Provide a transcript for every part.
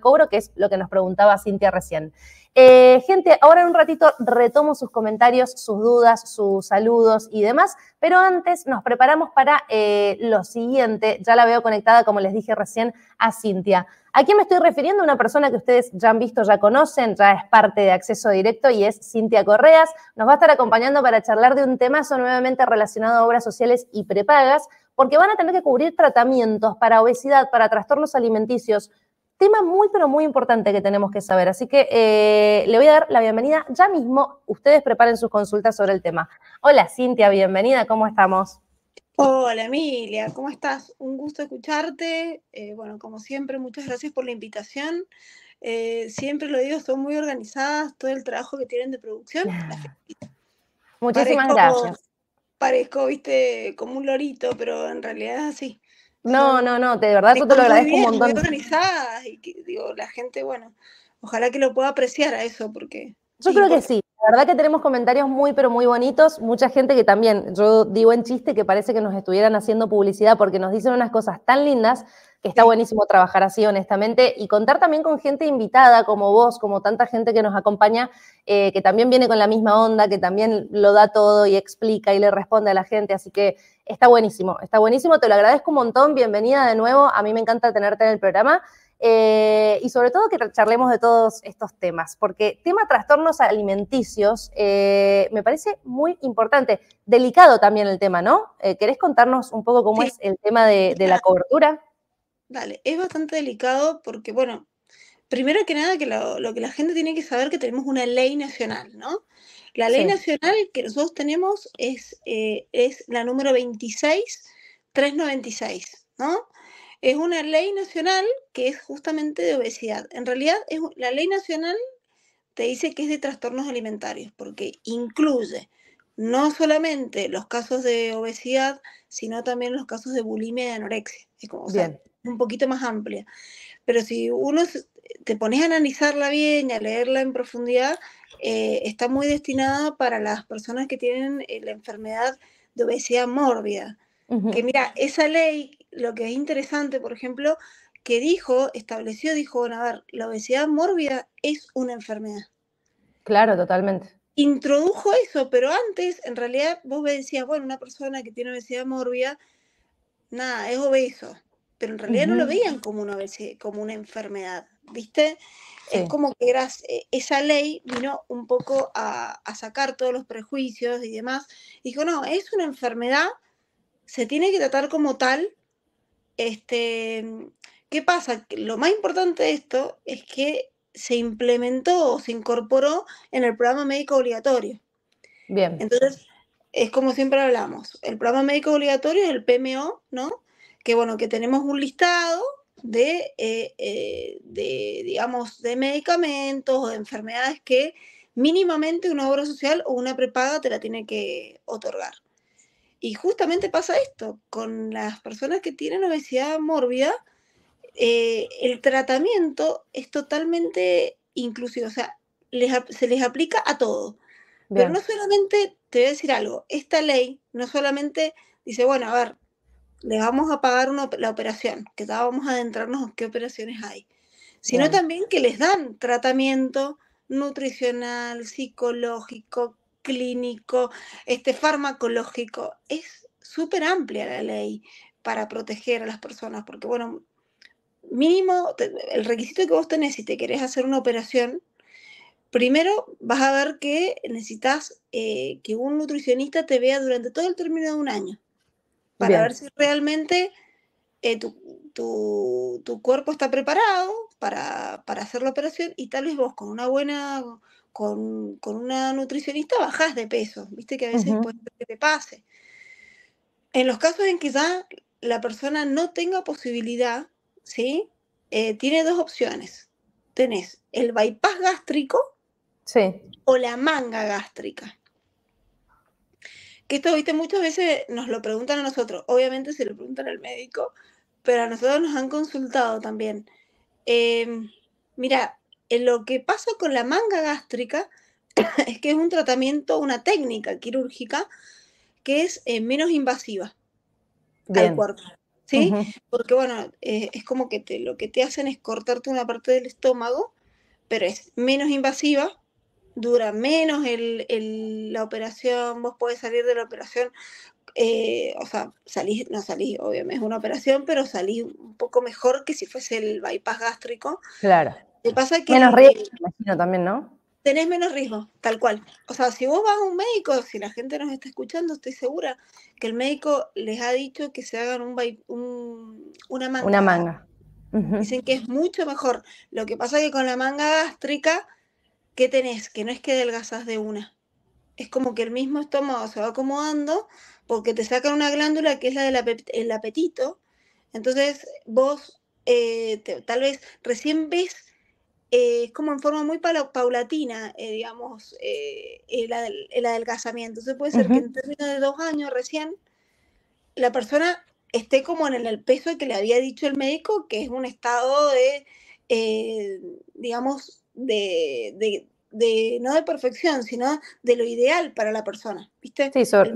cobro, que es lo que nos preguntaba Cintia recién. Eh, gente, ahora en un ratito retomo sus comentarios, sus dudas, sus saludos y demás, pero antes nos preparamos para eh, lo siguiente. Ya la veo conectada, como les dije recién, a Cintia. ¿A quién me estoy refiriendo? Una persona que ustedes ya han visto, ya conocen, ya es parte de Acceso Directo y es Cintia Correas. Nos va a estar acompañando para charlar de un temazo nuevamente relacionado a obras sociales y prepagas, porque van a tener que cubrir tratamientos para obesidad, para trastornos alimenticios, tema muy, pero muy importante que tenemos que saber. Así que eh, le voy a dar la bienvenida ya mismo. Ustedes preparen sus consultas sobre el tema. Hola, Cintia, bienvenida. ¿Cómo estamos? Hola, Emilia. ¿Cómo estás? Un gusto escucharte. Eh, bueno, como siempre, muchas gracias por la invitación. Eh, siempre lo digo, son muy organizadas, todo el trabajo que tienen de producción. Muchísimas gracias. Parezco, viste, como un lorito, pero en realidad es así. No, no, no, de verdad eso te lo agradezco un montón. organizadas y digo, la gente, bueno, ojalá que lo pueda apreciar a eso, porque... Yo creo que sí, la verdad que tenemos comentarios muy, pero muy bonitos. Mucha gente que también, yo digo en chiste que parece que nos estuvieran haciendo publicidad porque nos dicen unas cosas tan lindas que está buenísimo trabajar así, honestamente, y contar también con gente invitada como vos, como tanta gente que nos acompaña, eh, que también viene con la misma onda, que también lo da todo y explica y le responde a la gente. Así que está buenísimo, está buenísimo. Te lo agradezco un montón. Bienvenida de nuevo. A mí me encanta tenerte en el programa. Eh, y sobre todo que charlemos de todos estos temas, porque tema trastornos alimenticios eh, me parece muy importante, delicado también el tema, ¿no? Eh, ¿Querés contarnos un poco cómo es el tema de, la cobertura? Vale, es bastante delicado porque, bueno, primero que nada que lo, que la gente tiene que saber que tenemos una ley nacional, ¿no? La ley nacional que nosotros tenemos es, es la número 26396, ¿no? es una ley nacional que es justamente de obesidad. En realidad, es, la ley nacional te dice que es de trastornos alimentarios, porque incluye no solamente los casos de obesidad, sino también los casos de bulimia y anorexia. Es como, o sea, un poquito más amplia. Pero si uno te pones a analizarla bien y a leerla en profundidad, eh, está muy destinada para las personas que tienen eh, la enfermedad de obesidad mórbida. Que mira, esa ley lo que es interesante, por ejemplo, que dijo, estableció, dijo, bueno, a ver, la obesidad mórbida es una enfermedad. Claro, totalmente. Introdujo eso, pero antes, en realidad, vos decías, bueno, una persona que tiene obesidad mórbida, nada, es obeso, pero en realidad no lo veían como una, obesidad, como una enfermedad, ¿viste? Es como que eh, esa ley vino un poco a sacar todos los prejuicios y demás. Dijo, no, es una enfermedad, se tiene que tratar como tal, este, mm, ¿Qué pasa? Lo más importante de esto es que se implementó o se incorporó en el programa médico obligatorio. Bien. Entonces, es como siempre hablamos, el programa médico obligatorio es el PMO, ¿no? Que bueno, que tenemos un listado de, eh, eh, de digamos, de medicamentos o de enfermedades que mínimamente una obra social o una prepaga te la tiene que otorgar. Y justamente pasa esto, con las personas que tienen obesidad mórbida, eh, el tratamiento es totalmente inclusivo, o sea, se les aplica a todo. Pero no solamente, te voy a decir algo, esta ley no solamente dice, bueno, a ver, le vamos a pagar la operación, que vamos a adentrarnos en qué operaciones hay, sino también que les dan tratamiento nutricional, psicológico, clínico, este, farmacológico. Es súper amplia la ley para proteger a las personas, porque bueno, mínimo, el requisito que vos tenés si te querés hacer una operación, primero vas a ver que necesitas eh, que un nutricionista te vea durante todo el término de un año, para ver si realmente eh, tu, cuerpo está preparado para, para hacer la operación y tal vez vos con una buena con, una nutricionista bajas de peso, viste que a veces puede que te pase. En los casos en que ya la persona no tenga posibilidad, ¿sí? Eh, tiene dos opciones. Tenés el bypass gástrico o la manga gástrica. Que esto, viste, muchas veces nos lo preguntan a nosotros. Obviamente se lo preguntan al médico, pero a nosotros nos han consultado también. Em, mira, lo que pasa con la manga gástrica es que es un tratamiento, una técnica quirúrgica que es eh, menos invasiva al cuerpo. ¿Sí? Porque bueno, eh, es como que lo que te hacen es cortarte una parte del estómago, pero es menos invasiva, dura menos la operación, vos podés salir de la operación, eh, o sea, salís, no salís, obviamente es una operación, pero salís un poco mejor que si fuese el bypass gástrico. Claro. Te pasa que. Menos riesgo, imagino también, ¿no? Tenés menos riesgo, tal cual. O sea, si vos vas a un médico, si la gente nos está escuchando, estoy segura que el médico les ha dicho que se hagan un, una manga. Una manga. Dicen que es mucho mejor. Lo que pasa es que con la manga gástrica, ¿qué tenés? Que no es que adelgazas de una. Es como que el mismo estómago se va acomodando porque te sacan una glándula que es la del apetito. Entonces vos eh, tal vez recién ves es eh, como en forma muy paulatina, eh, digamos, eh, el, adelgazamiento. Entonces puede ser que en términos de dos años recién la persona esté como en el peso que le había dicho el médico, que es un estado de, digamos, de, no de perfección, sino de lo ideal para la persona, ¿viste?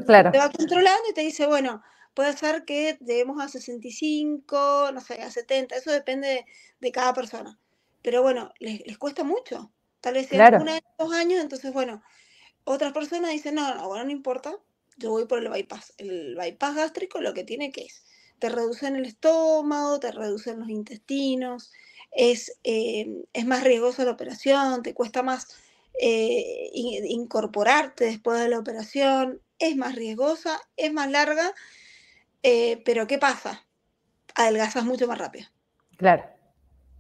claro. Te va controlando y te dice, bueno, puede ser que debemos a 65, no sé, a 70, eso depende de cada persona pero bueno, les, cuesta mucho. Tal vez en una de dos años, entonces bueno, otras personas dicen, no, no, bueno, no importa, yo voy por el bypass. El bypass gástrico lo que tiene que es, te reducen el estómago, te reducen los intestinos, es, eh, es más riesgosa la operación, te cuesta más eh, incorporarte después de la operación, es más riesgosa, es más larga, eh, pero ¿qué pasa? Adelgazas mucho más rápido. Claro.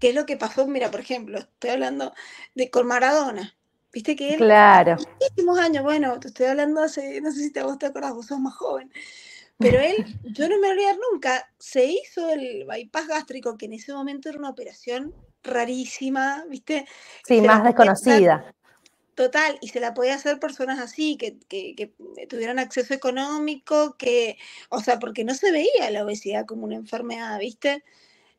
¿Qué es lo que pasó? Mira, por ejemplo, estoy hablando de con Maradona. Viste que él. Claro. Muchísimos años, bueno, te estoy hablando hace, no sé si te, vos te acordás, vos sos más joven. Pero él, yo no me olvidar nunca, se hizo el bypass gástrico, que en ese momento era una operación rarísima, ¿viste? Sí, más desconocida. total, y se la podía hacer personas así, que, que, que, acceso económico, que, o sea, porque no se veía la obesidad como una enfermedad, ¿viste?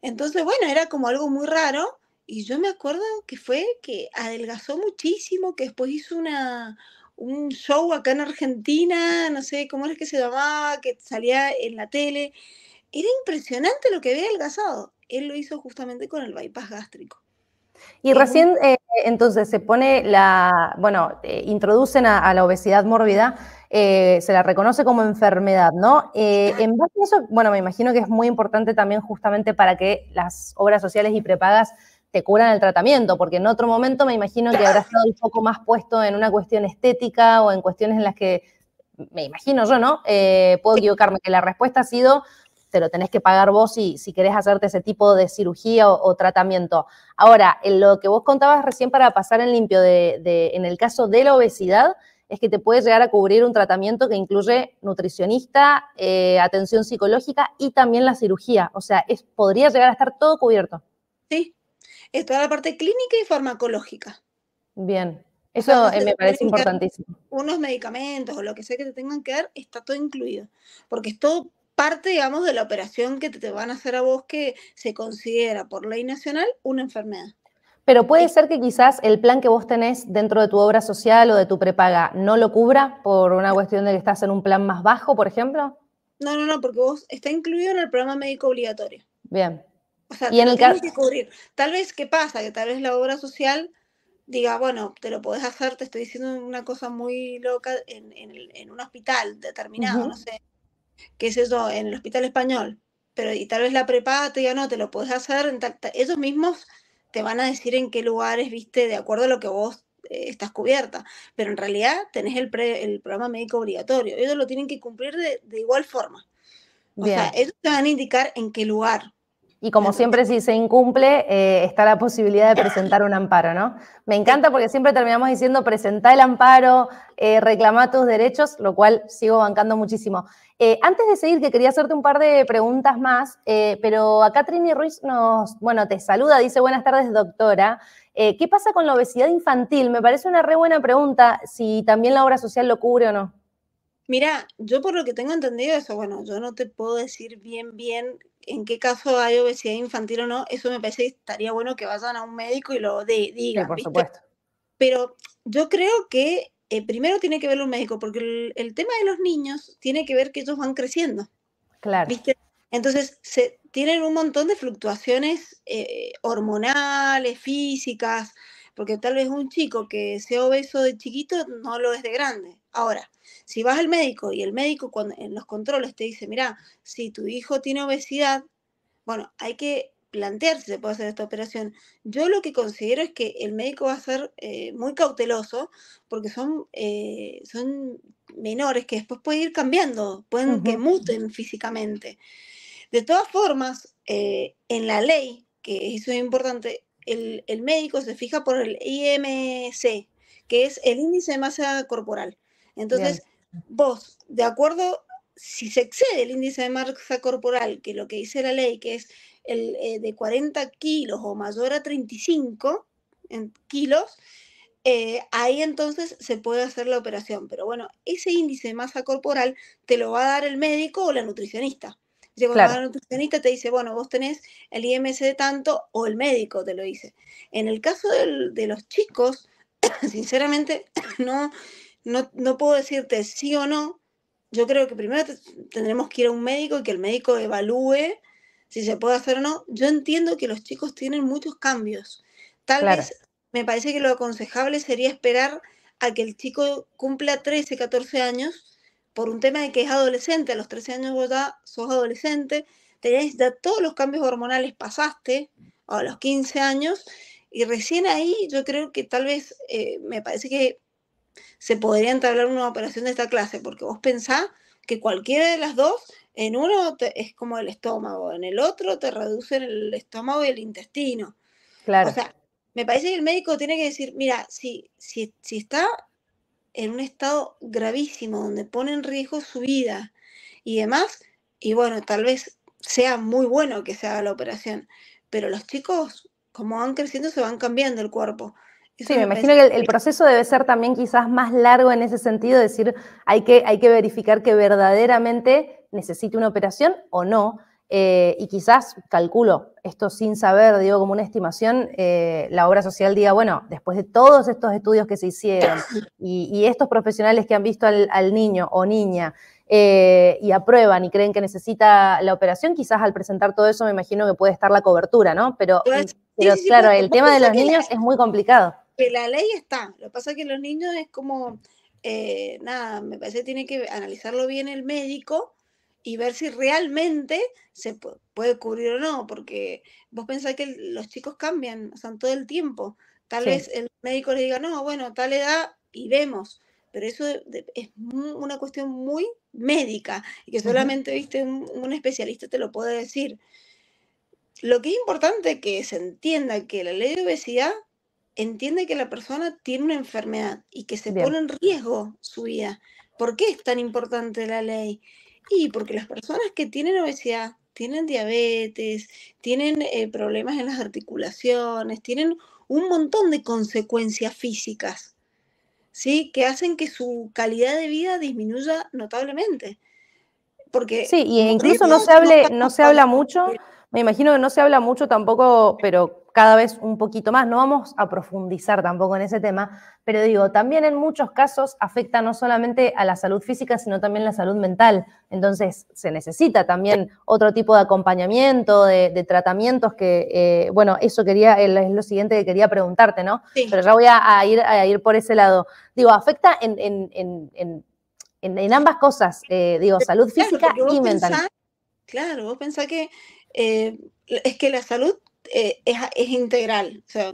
Entonces, bueno, era como algo muy raro. Y yo me acuerdo que fue que adelgazó muchísimo, que después hizo una, un show acá en Argentina, no sé cómo es que se llamaba, que salía en la tele. Era impresionante lo que había adelgazado. Él lo hizo justamente con el bypass gástrico. Y recién eh, entonces se pone la, bueno, eh, introducen a, la obesidad mórbida eh, se la reconoce como enfermedad, ¿no? Eh, en base a eso, bueno, me imagino que es muy importante también justamente para que las obras sociales y prepagas te curan el tratamiento, porque en otro momento me imagino que habrás estado un poco más puesto en una cuestión estética o en cuestiones en las que, me imagino yo, ¿no? Eh, puedo equivocarme, que la respuesta ha sido, te lo tenés que pagar vos si, si querés hacerte ese tipo de cirugía o, tratamiento. Ahora, en lo que vos contabas recién para pasar en limpio de, en el caso de la obesidad, es que te puede llegar a cubrir un tratamiento que incluye nutricionista, eh, atención psicológica y también la cirugía. O sea, es, podría llegar a estar todo cubierto. Sí, es toda la parte clínica y farmacológica. Bien, eso eh, me parece importantísimo. Unos medicamentos o lo que sea que te tengan que dar, está todo incluido, porque es todo parte, digamos, de la operación que te van a hacer a vos que se considera por ley nacional una enfermedad. Pero puede ser que quizás el plan que vos tenés dentro de tu obra social o de tu prepaga no lo cubra por una cuestión de que estás en un plan más bajo, por ejemplo. No, no, no, porque vos está incluido en el programa médico obligatorio. Bien. O sea, y en el caso que cubrir. Tal vez qué pasa, que tal vez la obra social diga, bueno, te lo podés hacer, te estoy diciendo una cosa muy loca en, un hospital determinado, no sé, qué es eso, en el hospital español. Pero y tal vez la prepaga te diga, no, te lo podés hacer, en ellos mismos te van a decir en qué lugares, viste, de acuerdo a lo que vos eh, estás cubierta, pero en realidad tenés el, programa médico obligatorio, ellos lo tienen que cumplir de, igual forma. O sea, ellos te van a indicar en qué lugar, y como siempre, si se incumple, eh, está la posibilidad de presentar un amparo, ¿no? Me encanta porque siempre terminamos diciendo presenta el amparo, eh, reclama tus derechos, lo cual sigo bancando muchísimo. Eh, antes de seguir, que quería hacerte un par de preguntas más, pero acá Trini Ruiz nos, bueno, te saluda, dice buenas tardes, doctora. ¿Qué pasa con la obesidad infantil? Me parece una re buena pregunta, si también la obra social lo cubre o no. Mira, yo por lo que tengo entendido eso, bueno, yo no te puedo decir bien, bien en qué caso hay obesidad infantil o no, eso me parece estaría bueno que vayan a un médico y lo de, digan. por supuesto. Pero yo creo que eh, primero tiene que ver un médico, porque el, tema de los niños tiene que ver que ellos van creciendo. Claro. Entonces, se, tienen un montón de fluctuaciones eh, hormonales, físicas, porque tal vez un chico que sea obeso de chiquito no lo es de grande. Ahora, si vas al médico y el médico en los controles te dice, mira, si tu hijo tiene obesidad, bueno, hay que plantearse si se puede hacer esta operación. Yo lo que considero es que el médico va a ser eh, muy cauteloso porque son, eh, son menores que después pueden ir cambiando, pueden que muten físicamente. De todas formas, eh, en la ley, que eso es importante, el, el médico se fija por el IMC, que es el índice de masa corporal. Entonces, vos, de acuerdo, si se excede el índice de masa corporal, que lo que dice la ley, que es el, eh, de 40 kilos o mayor a 35 kilos, eh, ahí entonces se puede hacer la operación. Pero bueno, ese índice de masa corporal te lo va a dar el médico o la nutricionista. Si la el nutricionista te dice, bueno, vos tenés el IMC de tanto o el médico te lo dice. En el caso de los chicos, sinceramente, no, no, puedo decirte sí o no. Yo creo que primero tendremos que ir a un médico y que el médico evalúe si se puede hacer o no. Yo entiendo que los chicos tienen muchos cambios. Tal vez me parece que lo aconsejable sería esperar a que el chico cumpla 13, 14 años por un tema de que es adolescente. A los 13 años vos ya sos adolescente, tenés ya todos los cambios hormonales pasaste a los 15 años y recién ahí yo creo que tal vez eh, me parece que se podría entablar una operación de esta clase, porque vos pensás que cualquiera de las dos, en uno te, es como el estómago, en el otro te reducen el estómago y el intestino. Claro. O sea, me parece que el médico tiene que decir, mira, si, si, si está en un estado gravísimo donde pone en riesgo su vida y demás, y bueno, tal vez sea muy bueno que se haga la operación, pero los chicos, como van creciendo, se van cambiando el cuerpo sí, me, imagino que el, proceso debe ser también quizás más largo en ese sentido, decir, hay que, hay que verificar que verdaderamente necesite una operación o no. Eh, y quizás, calculo, esto sin saber, digo como una estimación, eh, la obra social diga, bueno, después de todos estos estudios que se hicieron y, estos profesionales que han visto al, niño o niña eh, y aprueban y creen que necesita la operación, quizás al presentar todo eso me imagino que puede estar la cobertura, ¿no? Pero, pero claro, el tema de los niños es muy complicado que la ley está. Lo que pasa es que los niños es como, eh, nada, me parece que tiene que analizarlo bien el médico y ver si realmente se puede cubrir o no, porque vos pensás que los chicos cambian, o todo el tiempo. Tal vez el médico le diga, no, bueno, tal edad y vemos, pero eso es una cuestión muy médica y que solamente, viste, un, un, especialista te lo puede decir. Lo que es importante que se entienda que la ley de obesidad entiende que la persona tiene una enfermedad y que se pone en riesgo su vida. ¿Por qué es tan importante la ley? Y porque las personas que tienen obesidad, tienen diabetes, tienen eh, problemas en las articulaciones, tienen un montón de consecuencias físicas, ¿sí? Que hacen que su calidad de vida disminuya notablemente. Porque sí, y incluso no se, no se habla mucho, me imagino que no se habla mucho tampoco, pero cada vez un poquito más. No vamos a profundizar tampoco en ese tema, pero digo, también en muchos casos afecta no solamente a la salud física, sino también la salud mental. Entonces, se necesita también otro tipo de acompañamiento, de, tratamientos que, eh, bueno, eso quería, es lo siguiente que quería preguntarte, ¿no? Sí. Pero ya voy a, ir, a ir por ese lado. Digo, afecta en, ambas cosas, eh, digo, salud física y mental. claro, vos pensás que eh, es que la salud eh, es, integral. O sea,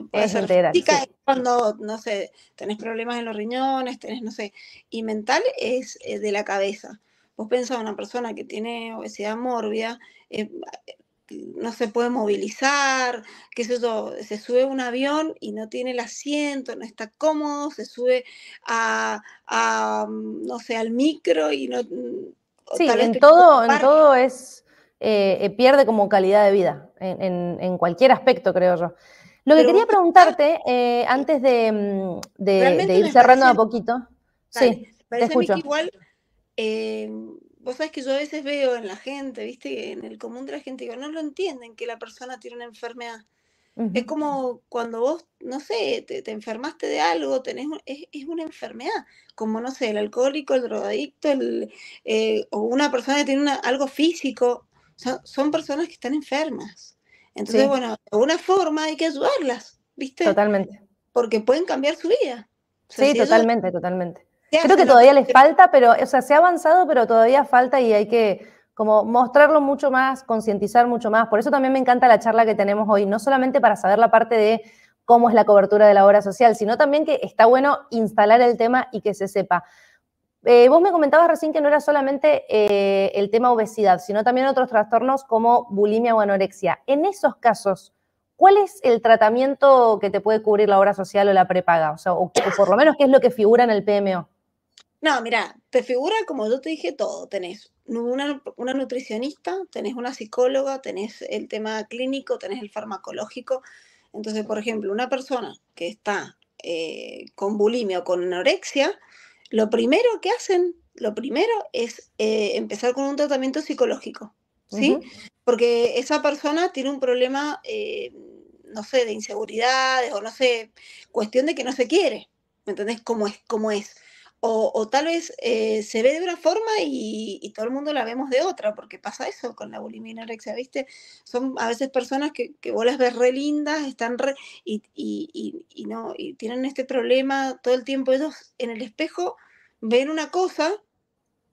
cuando, no sé, tenés problemas en los riñones, tenés, no sé, y mental es eh, de la cabeza. Vos pensás una persona que tiene obesidad mórbida, eh, no se puede movilizar, que se sube a un avión y no tiene el asiento, no está cómodo, se sube a, no sé, al micro y no... Sí, en todo, en todo es eh, eh, pierde como calidad de vida en, cualquier aspecto, creo yo. Lo que quería preguntarte, eh, antes de, mm, ir cerrando a poquito, sí, te Que igual, em, vos sabés que yo a veces veo en la gente, viste, en el común de la gente, que no lo entienden que la persona tiene una enfermedad. Es como cuando vos, no sé, te, enfermaste de algo, tenés es, una enfermedad, como no sé, el alcohólico, el drogadicto, o una persona que tiene algo físico, son, personas que están enfermas. Entonces, bueno, de alguna forma hay que ayudarlas, ¿viste? Totalmente. Porque pueden cambiar su vida. sí, totalmente, totalmente. Creo que todavía les falta, pero, o sea, se ha avanzado, pero todavía falta y hay que como mostrarlo mucho más, concientizar mucho más. Por eso también me encanta la charla que tenemos hoy, no solamente para saber la parte de cómo es la cobertura de la obra social, sino también que está bueno instalar el tema y que se sepa. Eh, vos me comentabas recién que no era solamente eh, el tema obesidad, sino también otros trastornos como bulimia o anorexia. En esos casos, ¿cuál es el tratamiento que te puede cubrir la obra social o la prepaga? O, por lo menos, ¿qué es lo que figura en el PMO? No, mira, te figura como yo te dije todo. Tenés una, nutricionista, tenés una psicóloga, tenés el tema clínico, tenés el farmacológico. Entonces, por ejemplo, una persona que está eh, con bulimia o con anorexia, lo primero que hacen, lo primero es eh, empezar con un tratamiento psicológico, ¿sí? Porque esa persona tiene un problema, eh, no sé, de inseguridades o no sé, cuestión de que no se quiere, ¿me entendés? Como es, como es. O, tal vez eh, se ve de una forma y, todo el mundo la vemos de otra, porque pasa eso con la bulimia anorexia, ¿viste? Son a veces personas que, vos las ves re lindas, están re, y, no, y tienen este problema todo el tiempo. Ellos en el espejo ven una cosa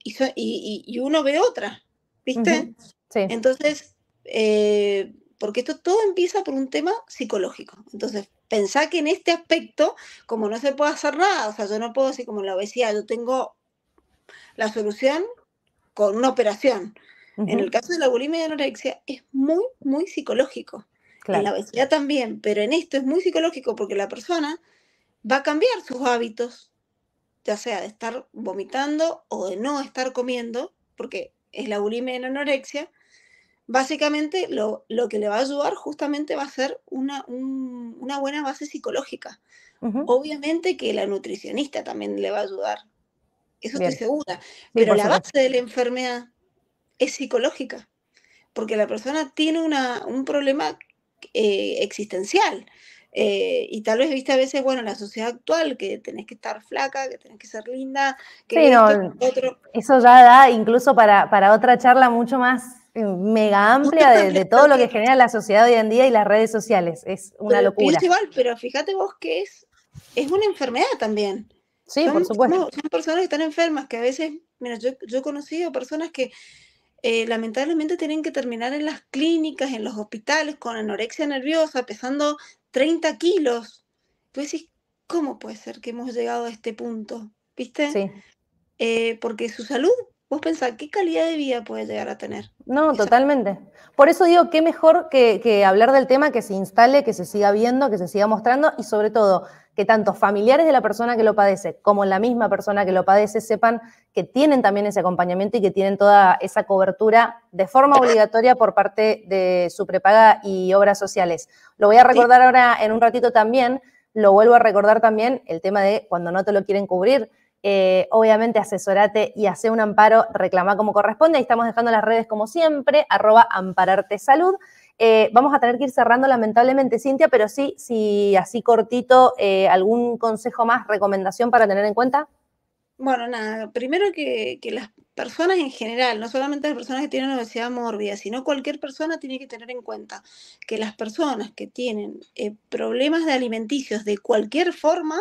y, uno ve otra, ¿viste? sí. Entonces, eh, porque esto todo empieza por un tema psicológico. Entonces, pensá que en este aspecto, como no se puede hacer nada, o sea, yo no puedo decir como la obesidad, yo tengo la solución con una operación. En el caso de la bulimia y la anorexia es muy, muy psicológico. En la obesidad también, pero en esto es muy psicológico porque la persona va a cambiar sus hábitos, ya sea de estar vomitando o de no estar comiendo, porque es la bulimia y la anorexia, básicamente lo, que le va a ayudar justamente va a ser una, buena base psicológica. Obviamente que la nutricionista también le va a ayudar, eso te asegura. pero la base de la enfermedad es psicológica, porque la persona tiene un problema eh, existencial. Eh, y tal vez, viste, a veces, bueno, en la sociedad actual, que tenés que estar flaca, que tenés que ser linda, que, eso ya da incluso para, para otra charla mucho más mega amplia de, todo lo que genera la sociedad hoy en día y las redes sociales. Es una locura. Igual, pero fíjate vos que es, es una enfermedad también. Sí, por supuesto. Son, personas que están enfermas, que a veces, mira, yo, yo he conocido personas que eh, lamentablemente tienen que terminar en las clínicas, en los hospitales, con anorexia nerviosa, pesando 30 kilos. Tú ¿cómo puede ser que hemos llegado a este punto? ¿Viste? Sí. Eh, porque su salud vos pensás, ¿qué calidad de vida puede llegar a tener? No, totalmente. Por eso digo, qué mejor que, que, hablar del tema, que se instale, que se siga viendo, que se siga mostrando y sobre todo que tanto familiares de la persona que lo padece como la misma persona que lo padece sepan que tienen también ese acompañamiento y que tienen toda esa cobertura de forma obligatoria por parte de su prepaga y obras sociales. Lo voy a recordar ahora en un ratito también, lo vuelvo a recordar también el tema de cuando no te lo quieren cubrir eh, obviamente asesorate y hace un amparo, reclama como corresponde. Ahí estamos dejando las redes como siempre, arroba ampararte salud. Eh, vamos a tener que ir cerrando lamentablemente, Cintia, pero sí, sí, así cortito, eh, ¿algún consejo más, recomendación para tener en cuenta? Bueno, nada, primero que, las personas en general, no solamente las personas que tienen obesidad mórbida, sino cualquier persona tiene que tener en cuenta que las personas que tienen problemas de alimenticios de cualquier forma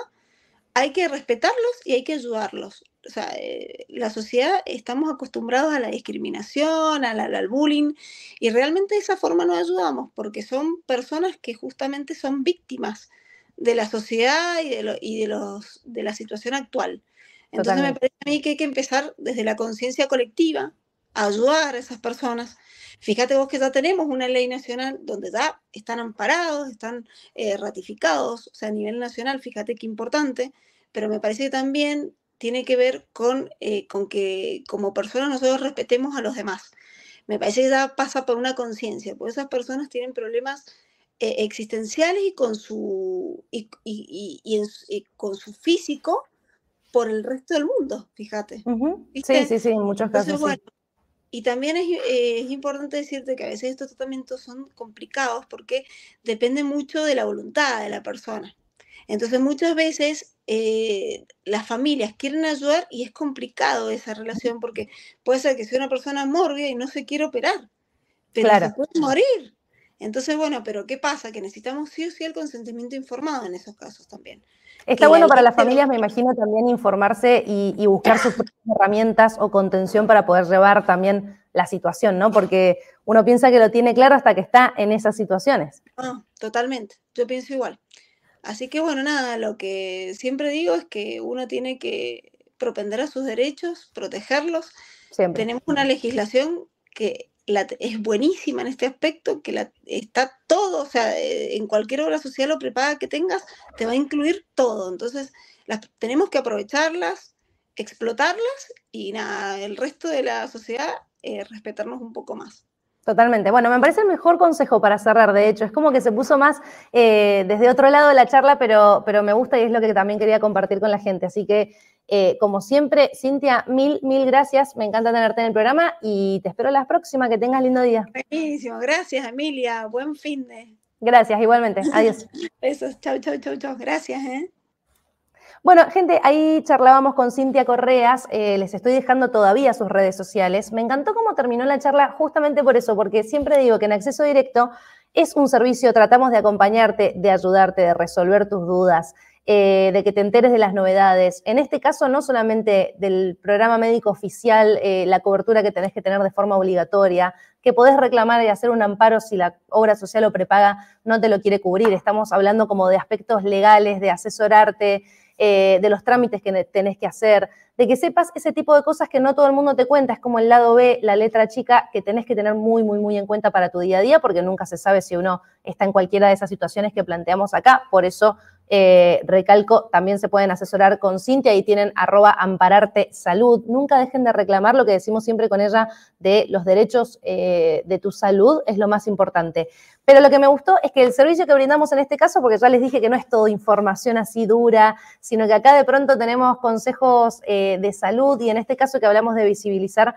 hay que respetarlos y hay que ayudarlos. O sea, eh, la sociedad estamos acostumbrados a la discriminación, a al bullying, y realmente de esa forma no ayudamos, porque son personas que justamente son víctimas de la sociedad y de, los, de la situación actual. Entonces me parece a mí que hay que empezar desde la conciencia colectiva a ayudar a esas personas Fíjate vos que ya tenemos una ley nacional donde ya están amparados, están eh, ratificados, o sea, a nivel nacional, fíjate qué importante, pero me parece que también tiene que ver con, eh, con que como personas nosotros respetemos a los demás. Me parece que ya pasa por una conciencia, porque esas personas tienen problemas eh, existenciales y con su, y, con su físico por el resto del mundo, fíjate. Sí, sí, sí, en muchos casos. Y también eh, es, importante decirte que a veces estos tratamientos son complicados porque depende mucho de la voluntad de la persona. Entonces muchas veces eh, las familias quieren ayudar y es complicado esa relación porque puede ser que sea una persona morbia y no se quiere operar, pero se puede morir. Entonces, bueno, pero ¿qué pasa? Que necesitamos sí o sí el consentimiento informado en esos casos también. Está bueno para las familias, me imagino, también informarse y, buscar sus herramientas o contención para poder llevar también la situación, ¿no? Porque uno piensa que lo tiene claro hasta que está en esas situaciones. Ah, totalmente, yo pienso igual. Así que bueno, nada, lo que siempre digo es que uno tiene que propender a sus derechos, protegerlos. Siempre. Tenemos una legislación que es buenísima en este aspecto, que la, está todo, o sea, eh, en cualquier obra social o prepaga que tengas, te va a incluir todo. Entonces, las, tenemos que aprovecharlas, explotarlas y nada, el resto de la sociedad, eh, respetarnos un poco más. Totalmente. Bueno, me parece el mejor consejo para cerrar, de hecho. Es como que se puso más eh, desde otro lado de la charla, pero, pero me gusta y es lo que también quería compartir con la gente. Así que, eh, como siempre, Cintia, mil, mil gracias. Me encanta tenerte en el programa y te espero la próxima. Que tengas lindo día. Buenísimo. Gracias, Emilia. Buen fin de. Gracias, igualmente. Adiós. Besos. Chau, chau, chau, chau. Gracias, ¿eh? Bueno, gente, ahí charlábamos con Cintia Correas, eh, les estoy dejando todavía sus redes sociales. Me encantó cómo terminó la charla, justamente por eso, porque siempre digo que en acceso directo es un servicio, tratamos de acompañarte, de ayudarte, de resolver tus dudas, eh, de que te enteres de las novedades. En este caso, no solamente del programa médico oficial, eh, la cobertura que tenés que tener de forma obligatoria, que podés reclamar y hacer un amparo si la obra social o prepaga no te lo quiere cubrir. Estamos hablando como de aspectos legales, de asesorarte. Eh, de los trámites que tenés que hacer, de que sepas ese tipo de cosas que no todo el mundo te cuenta, es como el lado B, la letra chica, que tenés que tener muy, muy, muy en cuenta para tu día a día, porque nunca se sabe si uno está en cualquiera de esas situaciones que planteamos acá, por eso eh, recalco, también se pueden asesorar con Cintia y tienen arroba ampararte salud. Nunca dejen de reclamar lo que decimos siempre con ella de los derechos eh, de tu salud, es lo más importante. Pero lo que me gustó es que el servicio que brindamos en este caso, porque ya les dije que no es todo información así dura, sino que acá de pronto tenemos consejos eh, de salud y en este caso que hablamos de visibilizar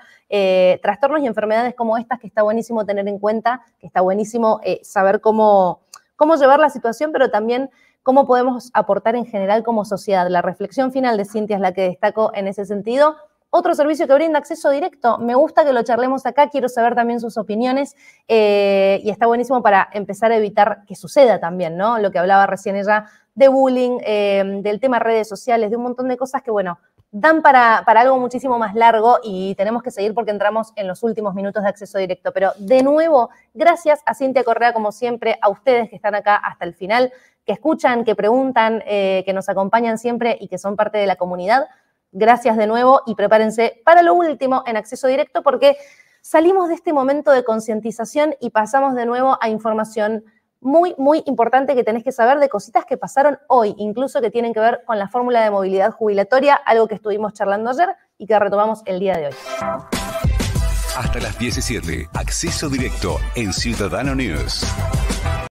trastornos y enfermedades como estas, que está buenísimo tener en cuenta, que está buenísimo saber cómo, cómo llevar la situación, pero también cómo podemos aportar en general como sociedad. La reflexión final de Cintia es la que destaco en ese sentido. Otro servicio que brinda acceso directo, me gusta que lo charlemos acá, quiero saber también sus opiniones eh, y está buenísimo para empezar a evitar que suceda también, ¿no? Lo que hablaba recién ella de bullying, eh, del tema redes sociales, de un montón de cosas que, bueno, dan para, para, algo muchísimo más largo y tenemos que seguir porque entramos en los últimos minutos de acceso directo. Pero de nuevo, gracias a Cintia Correa, como siempre, a ustedes que están acá hasta el final que escuchan, que preguntan, eh, que nos acompañan siempre y que son parte de la comunidad. Gracias de nuevo y prepárense para lo último en acceso directo porque salimos de este momento de concientización y pasamos de nuevo a información muy, muy importante que tenés que saber de cositas que pasaron hoy, incluso que tienen que ver con la fórmula de movilidad jubilatoria, algo que estuvimos charlando ayer y que retomamos el día de hoy. Hasta las 17, acceso directo en Ciudadano News.